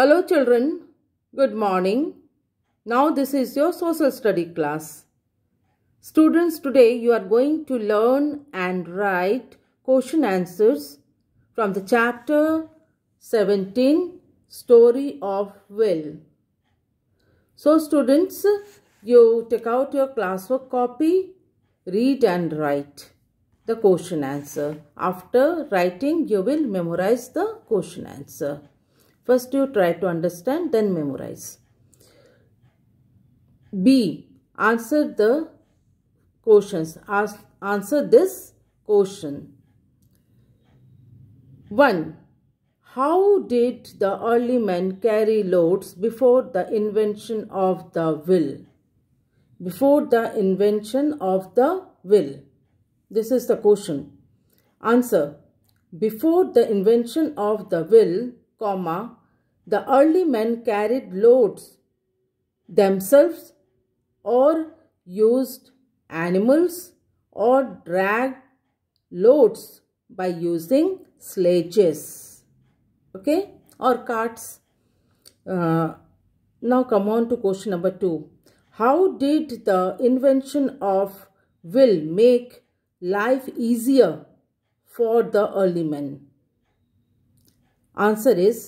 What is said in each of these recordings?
Hello children, good morning. Now this is your social study class. Students, today you are going to learn and write question answers from the chapter 17 Story of Will. So students, you take out your classwork copy, read and write the question answer. After writing, you will memorize the question answer. First you try to understand then memorize. B. Answer the questions. Ask, answer this question. 1. How did the early men carry loads before the invention of the wheel? Before the invention of the wheel. This is the question. Answer. Before the invention of the wheel, comma, the early men carried loads themselves or used animals or dragged loads by using sledges okay or carts uh, now come on to question number 2 how did the invention of will make life easier for the early men answer is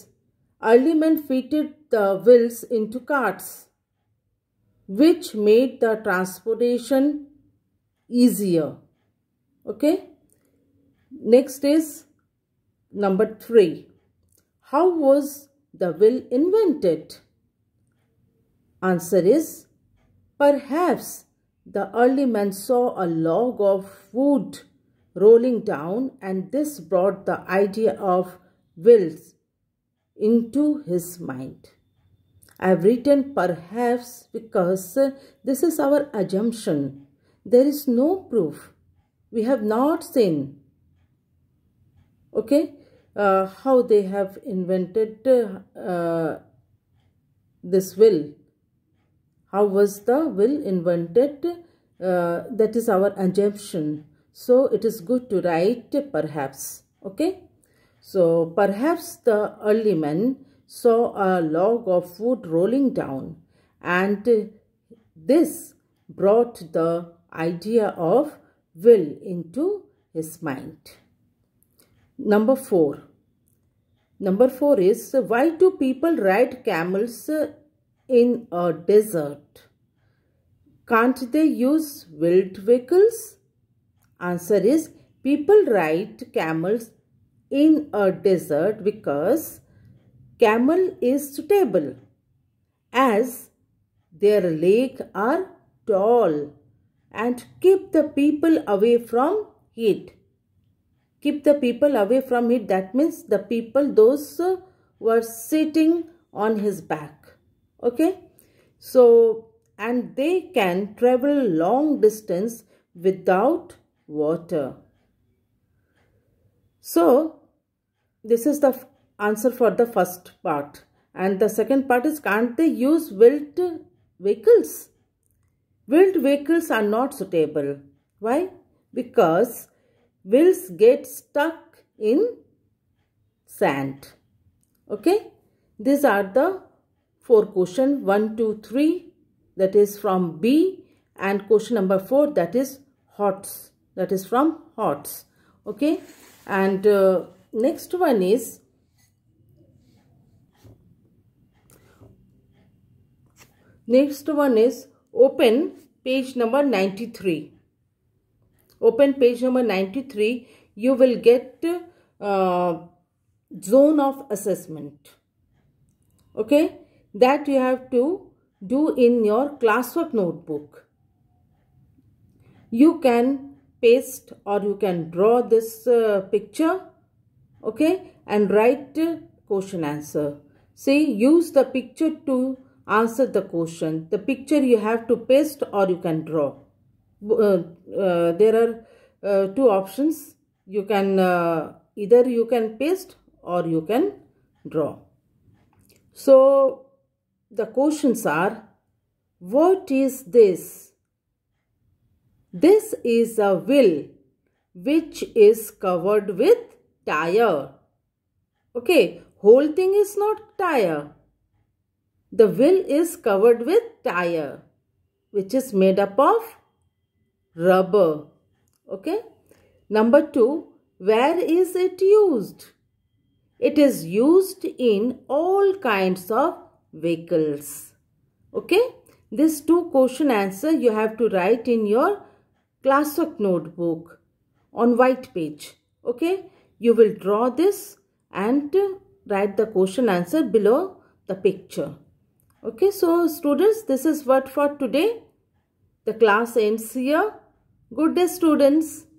early men fitted the wheels into carts, which made the transportation easier. Okay. Next is number three. How was the wheel invented? Answer is perhaps the early man saw a log of wood rolling down and this brought the idea of wheels into his mind. I have written perhaps because this is our assumption. There is no proof. We have not seen. Okay. Uh, how they have invented uh, this will. How was the will invented? Uh, that is our assumption. So it is good to write perhaps. Okay. So perhaps the early men saw a log of wood rolling down and this brought the idea of will into his mind. Number 4. Number 4 is why do people ride camels in a desert? Can't they use wheeled vehicles? Answer is people ride camels in a desert because camel is suitable as their legs are tall and keep the people away from heat. Keep the people away from heat. That means the people, those were sitting on his back. Okay. So, and they can travel long distance without water. So, this is the answer for the first part. And the second part is can't they use wilt vehicles? Wilt vehicles are not suitable. Why? Because wheels get stuck in sand. Okay. These are the four question one, two, that is from B and question number 4 that is HOTS that is from HOTS. Okay. And... Uh, Next one is next one is open page number 93 open page number 93 you will get uh, zone of assessment okay that you have to do in your classwork notebook you can paste or you can draw this uh, picture okay and write question answer say use the picture to answer the question the picture you have to paste or you can draw uh, uh, there are uh, two options you can uh, either you can paste or you can draw so the questions are what is this this is a will which is covered with tire. Okay, whole thing is not tire. The wheel is covered with tire which is made up of rubber. Okay. Number two, where is it used? It is used in all kinds of vehicles. Okay. This two question answer you have to write in your classwork notebook on white page. Okay. You will draw this and write the question answer below the picture. Okay, so students, this is what for today. The class ends here. Good day, students.